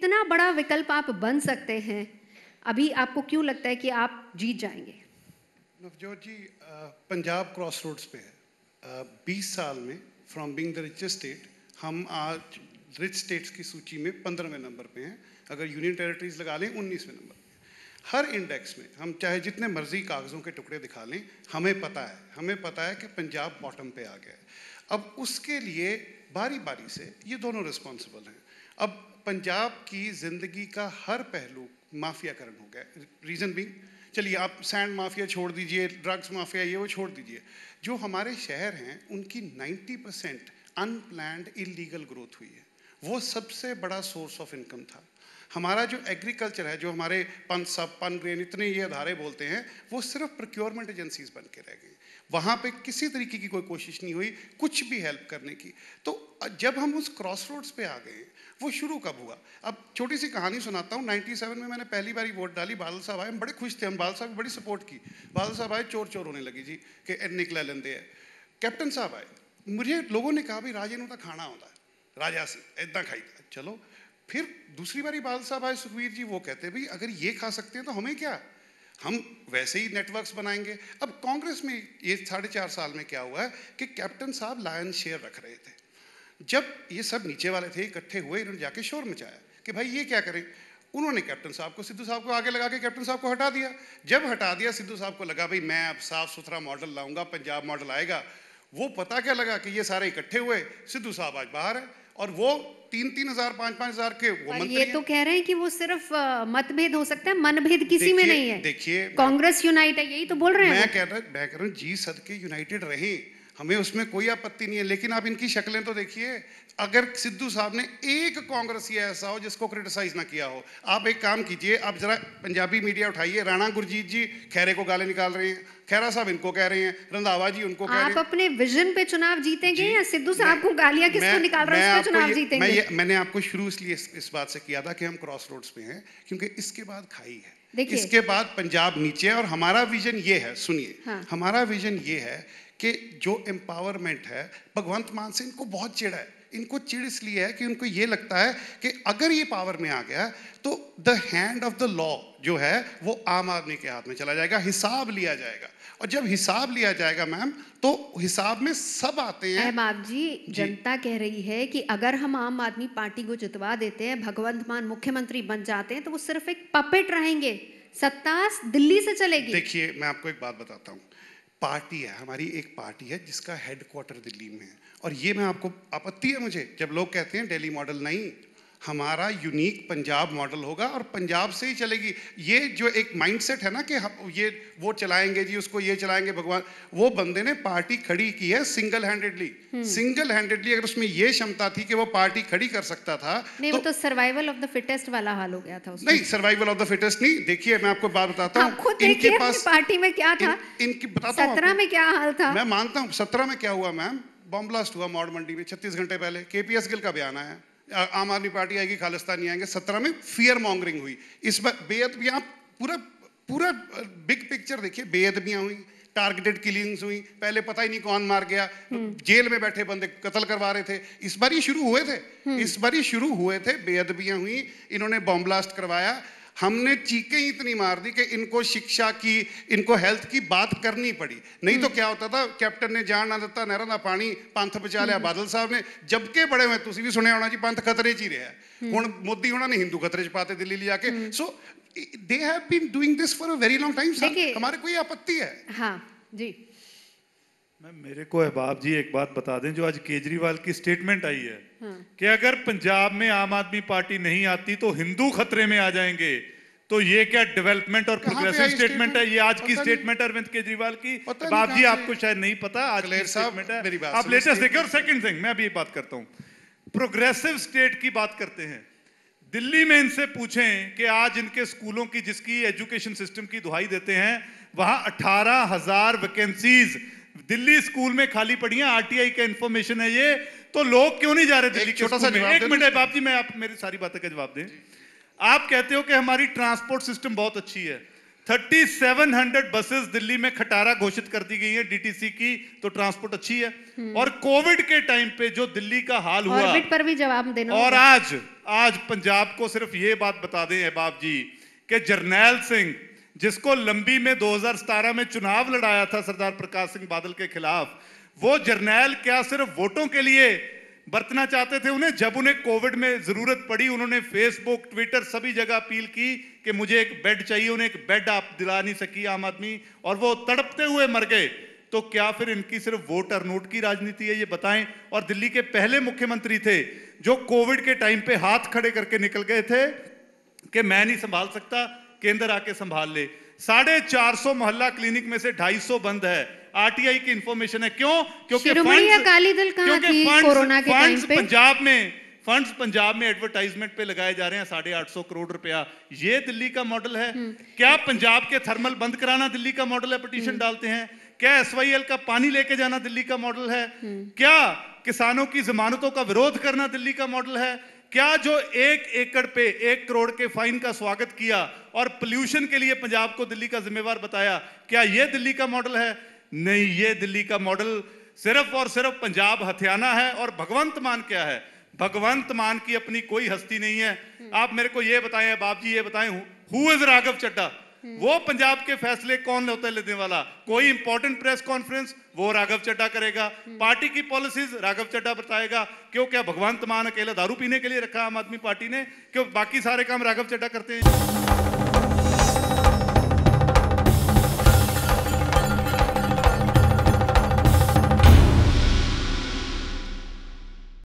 इतना बड़ा विकल्प आप बन सकते हैं अभी आपको क्यों लगता है कि आप जीत जाएंगे नवजोत जी पंजाब क्रॉस रोड्स पे है बीस साल में from being the richest state हम आज रिच स्टेट्स की सूची में पंद्रहवें नंबर पे हैं अगर यूनियन टेरिटरीज लगा लें उन्नीसवें नंबर हर इंडेक्स में हम चाहे जितने मर्जी कागज़ों के टुकड़े दिखा लें हमें पता है हमें पता है कि पंजाब बॉटम पे आ गया है अब उसके लिए बारी बारी से ये दोनों रिस्पॉन्सिबल हैं अब पंजाब की ज़िंदगी का हर पहलू माफियाकरण हो गया रीज़न भी चलिए आप सैंड माफिया छोड़ दीजिए ड्रग्स माफिया ये वो छोड़ दीजिए जो हमारे शहर हैं उनकी 90 परसेंट अनप्लैंड इलीगल ग्रोथ हुई है वो सबसे बड़ा सोर्स ऑफ इनकम था हमारा जो एग्रीकल्चर है जो हमारे पन सब पन ग्रेन इतने ये अधारे बोलते हैं वो सिर्फ प्रोक्योरमेंट एजेंसीज बन के रह गए वहाँ पे किसी तरीके की कोई कोशिश नहीं हुई कुछ भी हेल्प करने की तो जब हम उस क्रॉस रोड्स पर आ गए वो शुरू कब हुआ अब छोटी सी कहानी सुनाता हूँ 97 में मैंने पहली बार वोट डाली बादल साहब आए हम बड़े खुश थे हम बादल साहब बड़ी सपोर्ट की बादल साहब आए चोर चोर होने लगी जी कि निकला लेंदे है कैप्टन साहब आए मुझे लोगों ने कहा भाई राजे का खाना होता है राजा से इतना खाई चलो फिर दूसरी बारी बाल साहब आए सुखवीर जी वो कहते हैं भाई अगर ये खा सकते हैं तो हमें क्या हम वैसे ही नेटवर्क्स बनाएंगे अब कांग्रेस में ये साढ़े चार साल में क्या हुआ है कि कैप्टन साहब लायन शेयर रख रहे थे जब ये सब नीचे वाले थे इकट्ठे हुए इन्होंने जाके शोर मचाया कि भाई ये क्या करें उन्होंने कैप्टन साहब को सिद्धू साहब को आगे लगा के कैप्टन साहब को हटा दिया जब हटा दिया सिद्धू साहब को लगा भाई मैं अब साफ सुथरा मॉडल लाऊंगा पंजाब मॉडल आएगा वो पता क्या लगा कि ये सारे इकट्ठे हुए सिद्धू साहब आज बाहर है और वो तीन तीन हजार पांच पांच हजार के वो ये तो कह रहे हैं कि वो सिर्फ मतभेद हो सकता है मनभेद किसी में नहीं है देखिए कांग्रेस यूनाइट है यही तो बोल रहे हैं मैं कह रहा हूँ जी सद के यूनाइटेड रहे हमें उसमें कोई आपत्ति नहीं है लेकिन आप इनकी शक्लें तो देखिए अगर सिद्धू साहब ने एक कांग्रेसी ऐसा हो जिसको क्रिटिसाइज ना किया हो आप एक काम कीजिए आप जरा पंजाबी मीडिया उठाइए राणा गुरजीत जी खैरे को गाले निकाल रहे हैं खैरा साहब इनको कह रहे हैं रंधावा जी उनको कह रहे हैं आप अपने विजन पे चुनाव जीतेंगे जी, या सिद्धू साहब को गालियां किसको निकाल रहे हैं चुनाव जीतेंगे मैं मैंने आपको शुरू इसलिए इस, इस बात से किया था कि हम क्रॉस रोड्स पे हैं क्योंकि इसके बाद खाई है इसके बाद पंजाब नीचे और हमारा विजन ये है सुनिए हाँ। हमारा विजन ये है कि जो एम्पावरमेंट है भगवंत मान से इनको बहुत चिड़ा है इनको चिड़ इसलिए है कि उनको ये लगता है कि अगर ये पावर में आ गया तो the hand of the law जो है वो आम आदमी के हाथ में चला जाएगा हिसाब लिया जाएगा और जब हिसाब लिया जाएगा मैम तो हिसाब में सब आते हैं अहबाब जी, जी जनता कह रही है कि अगर हम आम आदमी पार्टी को जितवा देते हैं भगवंत मान मुख्यमंत्री बन जाते हैं तो वो सिर्फ एक पपेट रहेंगे सत्ता दिल्ली से चलेगी देखिए मैं आपको एक बात बताता हूँ पार्टी है हमारी एक पार्टी है जिसका हेडक्वार्टर दिल्ली में है और ये मैं आपको आपत्ति है मुझे जब लोग कहते हैं डेली मॉडल नहीं हमारा यूनिक पंजाब मॉडल होगा और पंजाब से ही चलेगी ये जो एक माइंडसेट है ना कि हम ये वो चलाएंगे जी उसको ये चलाएंगे भगवान वो बंदे ने पार्टी खड़ी की है सिंगल हैंडेडली सिंगल हैंडेडली अगर उसमें ये क्षमता थी कि वो पार्टी खड़ी कर सकता था नहीं तो, तो सर्वाइवल ऑफ द फिटेस्ट वाला हाल हो गया था उसमें नहीं सर्वाइवल ऑफ द फिटेस्ट नहीं देखिए मैं आपको बात बताता हाँ, हूँ खुद इनके पास पार्टी में क्या था इनकी बताता सत्रह में क्या हाल था मैं मानता हूँ सत्रह में क्या हुआ मैम बॉम्ब ब्लास्ट हुआ मॉड मंडी में छत्तीस घंटे पहले के पी एस गिल का बयान आया आम आदमी पार्टी आएगी खालिस्तानी आएंगे सत्रह में फियर मॉन्गरिंग हुई इस बार बेअदबियाँ पूरा पूरा बिग पिक्चर देखिए बेअदबियाँ हुई टारगेटेड किलिंग्स हुई पहले पता ही नहीं कौन मार गया हम्म। जेल में बैठे बंदे कत्ल करवा रहे थे इस बार ही शुरू हुए थे हम्म। इस बार ही शुरू हुए थे बेअदबियाँ हुई इन्होंने बॉम्ब ब्लास्ट करवाया हमने चीखें इतनी मार दी कि इनको शिक्षा की इनको हेल्थ की बात करनी पड़ी नहीं तो हम्म। क्या होता था कैप्टन ने जान ना दिता नहरा का पानी पंथ बचा लिया हम्म। बादल साहब ने जबके बड़े हुए ਤੁਸੀਂ ਵੀ ਸੁਣਿਆ ਹੋਣਾ ਜੀ ਪੰਥ ਖਤਰੇ 'ਚ ਹੀ ਰਿਹਾ ਹੁਣ ਮੋਦੀ ਉਹਨਾਂ ਨੇ ਹਿੰਦੂ ਖਤਰੇ 'ਚ ਪਾਤੇ ਦਿੱਲੀ ਲਿਆ ਕੇ so they have been doing this for a very long time sir ਹਮਾਰੇ ਕੋਈ ਆਪੱਤੀ ਹੈ ਹਾਂ मैम मेरे को अहबाब जी एक बात बता दें जो आज केजरीवाल की स्टेटमेंट आई है हम्म। कि अगर पंजाब में आम आदमी पार्टी नहीं आती तो हिंदू खतरे में आ जाएंगे तो ये क्या डेवलपमेंट और प्रोग्रेसिव स्टेटमेंट है ये आज की स्टेटमेंट अरविंद केजरीवाल की बाप जी आपको शायद नहीं पता आज स्टेटमेंट है आप लेटेस्ट देखिए और सेकंड थिंग मैं अभी बात करता हूँ प्रोग्रेसिव स्टेट की बात करते हैं दिल्ली में इनसे पूछें कि आज इनके स्कूलों की जिसकी एजुकेशन सिस्टम की दुहाई देते हैं वहां अठारह हजार वैकेंसीज दिल्ली स्कूल में खाली पड़ी हैं आरटीआई का इंफॉर्मेशन है ये तो लोग क्यों नहीं जा रहे दिल्ली छोटा सा एक मिनट बाप जी मैं आप मेरी सारी बातों का जवाब दें आप कहते हो कि हमारी ट्रांसपोर्ट सिस्टम बहुत अच्छी है 3700 बसेस दिल्ली में खटारा घोषित कर दी गई है डीटीसी की तो ट्रांसपोर्ट अच्छी है हम्म। और कोविड के टाइम पे जो दिल्ली का हाल हुआ पर भी जवाब देना और आज आज पंजाब को सिर्फ ये बात बता दें अहबाब जी कि जरनैल सिंह जिसको लंबी में 2017 में चुनाव लड़ाया था सरदार प्रकाश सिंह बादल के खिलाफ वो जर्नैल क्या सिर्फ वोटों के लिए बरतना चाहते थे उन्हें जब उन्हें कोविड में ज़रूरत पड़ी उन्होंने फेसबुक ट्विटर सभी जगह अपील की कि मुझे एक बेड चाहिए उन्हें एक बेड आप दिला नहीं सकी आम आदमी और वो तड़पते हुए मर गए तो क्या फिर इनकी सिर्फ वोट और नोट की राजनीति है ये बताएं और दिल्ली के पहले मुख्यमंत्री थे जो कोविड के टाइम पे हाथ खड़े करके निकल गए थे कि मैं नहीं संभाल सकता केंद्र आके संभाल ले साढ़े चार सौ मोहल्ला क्लिनिक में से ढाई सौ बंद है आरटीआई की इंफॉर्मेशन है क्यों क्योंकि अकाली दल पंजाब में फंड्स पंजाब में एडवर्टाइजमेंट पे लगाए जा रहे हैं साढ़े आठ सौ करोड़ रुपया ये दिल्ली का मॉडल है हम्म। क्या पंजाब के थर्मल बंद कराना दिल्ली का मॉडल है पटिशन हम्म। डालते हैं क्या एस का पानी लेके जाना दिल्ली का मॉडल है हम्म। क्या किसानों की जमानतों का विरोध करना दिल्ली का मॉडल है क्या जो एक एकड़ पे एक करोड़ के फाइन का स्वागत किया और पोल्यूशन के लिए पंजाब को दिल्ली का जिम्मेवार बताया क्या यह दिल्ली का मॉडल है नहीं ये दिल्ली का मॉडल सिर्फ और सिर्फ पंजाब हथियाना है और भगवंत मान क्या है भगवंत मान की अपनी कोई हस्ती नहीं है आप मेरे को ये बताएं बाप जी ये बताएं हु इज राघव चड्डा वो पंजाब के फैसले कौन होते लेने वाला कोई इंपॉर्टेंट प्रेस कॉन्फ्रेंस वो राघव चड्डा करेगा पार्टी की पॉलिसीज राघव चड्डा बताएगा क्यों क्या भगवंत मान अकेला दारू पीने के लिए रखा आम आदमी पार्टी ने क्यों बाकी सारे काम राघव चड्डा करते हैं